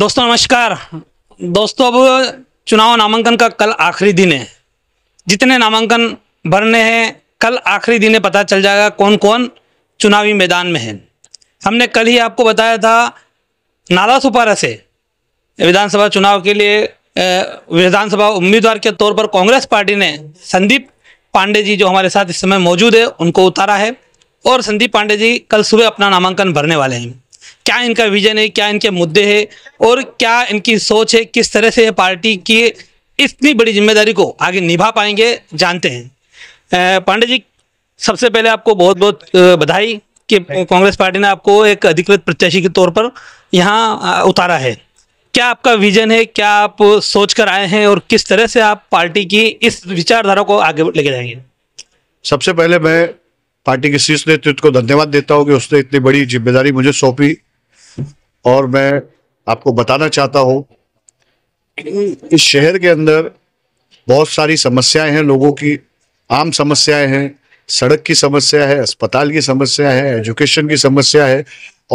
दोस्तों नमस्कार दोस्तों अब चुनाव नामांकन का कल आखिरी दिन है जितने नामांकन भरने हैं कल आखिरी दिन पता चल जाएगा कौन कौन चुनावी मैदान में है हमने कल ही आपको बताया था नाला सुपारा से विधानसभा चुनाव के लिए विधानसभा उम्मीदवार के तौर पर कांग्रेस पार्टी ने संदीप पांडे जी जो हमारे साथ इस समय मौजूद है उनको उतारा है और संदीप पांडे जी कल सुबह अपना नामांकन भरने वाले हैं क्या इनका विजन है क्या इनके मुद्दे है और क्या इनकी सोच है किस तरह से पार्टी की इतनी बड़ी जिम्मेदारी को आगे निभा पाएंगे जानते हैं पांडे जी सबसे पहले आपको बहुत बहुत बधाई कि कांग्रेस पार्टी ने आपको एक अधिकृत प्रत्याशी के तौर पर यहाँ उतारा है क्या आपका विजन है क्या आप सोच कर आए हैं और किस तरह से आप पार्टी की इस विचारधारा को आगे लेके जाएंगे सबसे पहले मैं पार्टी के शीर्ष नेतृत्व को धन्यवाद देता हूँ कि उसने इतनी बड़ी जिम्मेदारी मुझे सौंपी और मैं आपको बताना चाहता हूँ इस शहर के अंदर बहुत सारी समस्याएं हैं लोगों की आम समस्याएं हैं सड़क की समस्या है अस्पताल की समस्या है एजुकेशन की समस्या है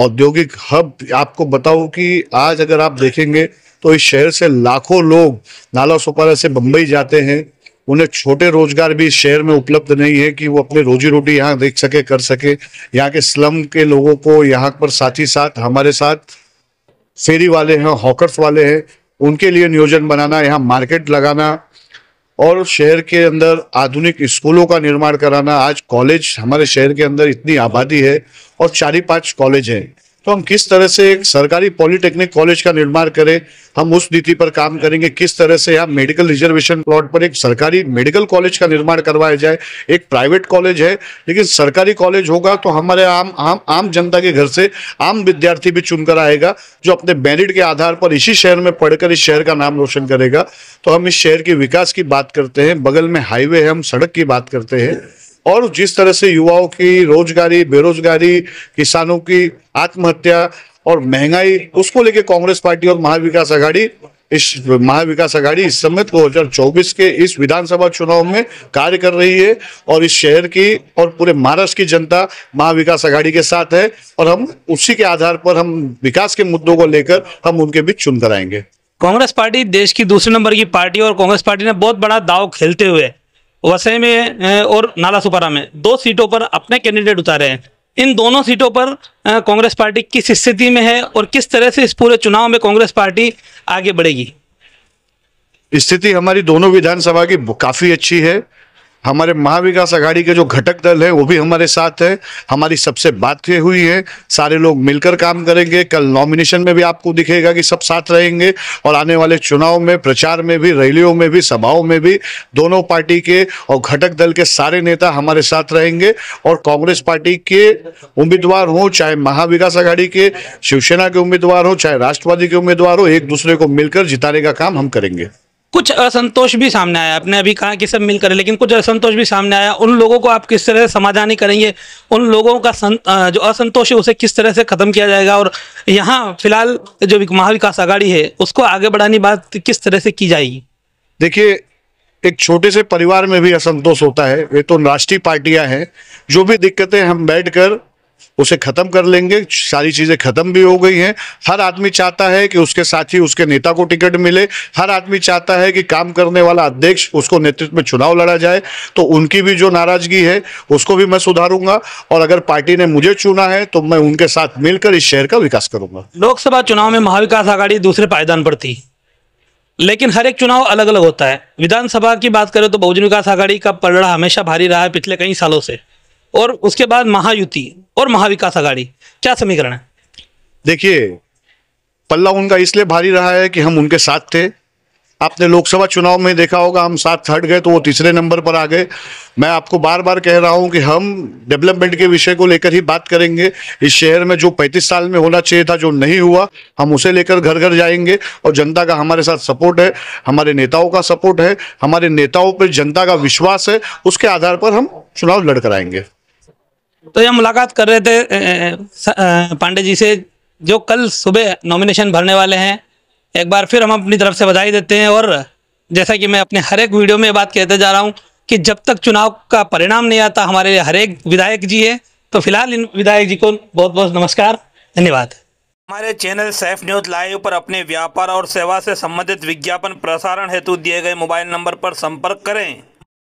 औद्योगिक हब आपको बताऊं कि आज अगर आप देखेंगे तो इस शहर से लाखों लोग नाला सोपारा से बंबई जाते हैं उन्हें छोटे रोजगार भी शहर में उपलब्ध नहीं है कि वो अपने रोजी रोटी यहाँ देख सके कर सके यहाँ के स्लम के लोगों को यहाँ पर साथ ही साथ हमारे साथ फेरी वाले हैं हॉकर्स वाले हैं उनके लिए नियोजन बनाना यहाँ मार्केट लगाना और शहर के अंदर आधुनिक स्कूलों का निर्माण कराना आज कॉलेज हमारे शहर के अंदर इतनी आबादी है और चार ही पाँच कॉलेज हैं तो हम किस तरह से एक सरकारी पॉलिटेक्निक कॉलेज का निर्माण करें हम उस नीति पर काम करेंगे किस तरह से यहाँ मेडिकल रिजर्वेशन प्लॉट पर एक सरकारी मेडिकल कॉलेज का निर्माण करवाया जाए एक प्राइवेट कॉलेज है लेकिन सरकारी कॉलेज होगा तो हमारे आम आम आम जनता के घर से आम विद्यार्थी भी चुनकर आएगा जो अपने मेरिट के आधार पर इसी शहर में पढ़कर इस शहर का नाम रोशन करेगा तो हम इस शहर के विकास की बात करते हैं बगल में हाईवे है हम सड़क की बात करते हैं और जिस तरह से युवाओं की रोजगारी बेरोजगारी किसानों की आत्महत्या और महंगाई उसको लेके कांग्रेस पार्टी और महाविकास आघाड़ी इस महाविकास आघाड़ी इस समय तो चौबीस के इस विधानसभा चुनाव में कार्य कर रही है और इस शहर की और पूरे महाराष्ट्र की जनता महाविकास आघाड़ी के साथ है और हम उसी के आधार पर हम विकास के मुद्दों को लेकर हम उनके बीच चुन आएंगे कांग्रेस पार्टी देश की दूसरे नंबर की पार्टी और कांग्रेस पार्टी ने बहुत बड़ा दाव खेलते हुए वसई में और नाला सुपारा में दो सीटों पर अपने कैंडिडेट उतारे हैं इन दोनों सीटों पर कांग्रेस पार्टी किस स्थिति में है और किस तरह से इस पूरे चुनाव में कांग्रेस पार्टी आगे बढ़ेगी स्थिति हमारी दोनों विधानसभा की काफी अच्छी है हमारे महाविकास आघाड़ी के जो घटक दल है वो भी हमारे साथ है हमारी सबसे बात हुई है सारे लोग मिलकर काम करेंगे कल नॉमिनेशन में भी आपको दिखेगा कि सब साथ रहेंगे और आने वाले चुनाव में प्रचार में भी रैलियों में भी सभाओं में भी दोनों पार्टी के और घटक दल के सारे नेता हमारे साथ रहेंगे और कांग्रेस पार्टी के उम्मीदवार हों चाहे महाविकास आघाड़ी के शिवसेना के उम्मीदवार हो चाहे राष्ट्रवादी के उम्मीदवार हो एक दूसरे को मिलकर जिताने का काम हम करेंगे कुछ असंतोष भी सामने आया आपने अभी कहा कि सब मिल करें लेकिन कुछ असंतोष भी सामने आया उन लोगों को आप किस तरह से समाधान करेंगे उन लोगों का संत, जो असंतोष है उसे किस तरह से ख़त्म किया जाएगा और यहाँ फिलहाल जो महाविकास आघाड़ी है उसको आगे बढ़ाने बात किस तरह से की जाएगी देखिए एक छोटे से परिवार में भी असंतोष होता है वे तो राष्ट्रीय पार्टियां हैं जो भी दिक्कतें हम बैठकर उसे खत्म कर लेंगे सारी चीजें खत्म भी हो गई हैं हर आदमी चाहता है कि उसके साथी उसके नेता को टिकट मिले हर आदमी चाहता है कि काम करने वाला अध्यक्ष उसको नेतृत्व में चुनाव लड़ा जाए तो उनकी भी जो नाराजगी है उसको भी मैं सुधारूंगा और अगर पार्टी ने मुझे चुना है तो मैं उनके साथ मिलकर इस शहर का विकास करूंगा लोकसभा चुनाव में महाविकास आघाड़ी दूसरे पायदान पर थी लेकिन हर एक चुनाव अलग अलग होता है विधानसभा की बात करें तो बहुजन विकास आघाड़ी का पलड़ा हमेशा भारी रहा है पिछले कई सालों से और उसके बाद महायुति और महाविकास आघाड़ी क्या समीकरण है देखिए पल्ला उनका इसलिए भारी रहा है कि हम उनके साथ थे आपने लोकसभा चुनाव में देखा होगा हम साथ हट गए तो वो तीसरे नंबर पर आ गए मैं आपको बार बार कह रहा हूं कि हम डेवलपमेंट के विषय को लेकर ही बात करेंगे इस शहर में जो 35 साल में होना चाहिए था जो नहीं हुआ हम उसे लेकर घर घर जाएंगे और जनता का हमारे साथ सपोर्ट है हमारे नेताओं का सपोर्ट है हमारे नेताओं पर जनता का विश्वास है उसके आधार पर हम चुनाव लड़कर आएंगे तो ये मुलाकात कर रहे थे पांडे जी से जो कल सुबह नॉमिनेशन भरने वाले हैं एक बार फिर हम अपनी तरफ से बधाई देते हैं और जैसा कि मैं अपने हर एक वीडियो में बात कहते जा रहा हूँ कि जब तक चुनाव का परिणाम नहीं आता हमारे हर एक विधायक जी है तो फिलहाल इन विधायक जी को बहुत बहुत नमस्कार धन्यवाद हमारे चैनल सैफ न्यूज लाइव पर अपने व्यापार और सेवा से संबंधित विज्ञापन प्रसारण हेतु दिए गए मोबाइल नंबर पर संपर्क करें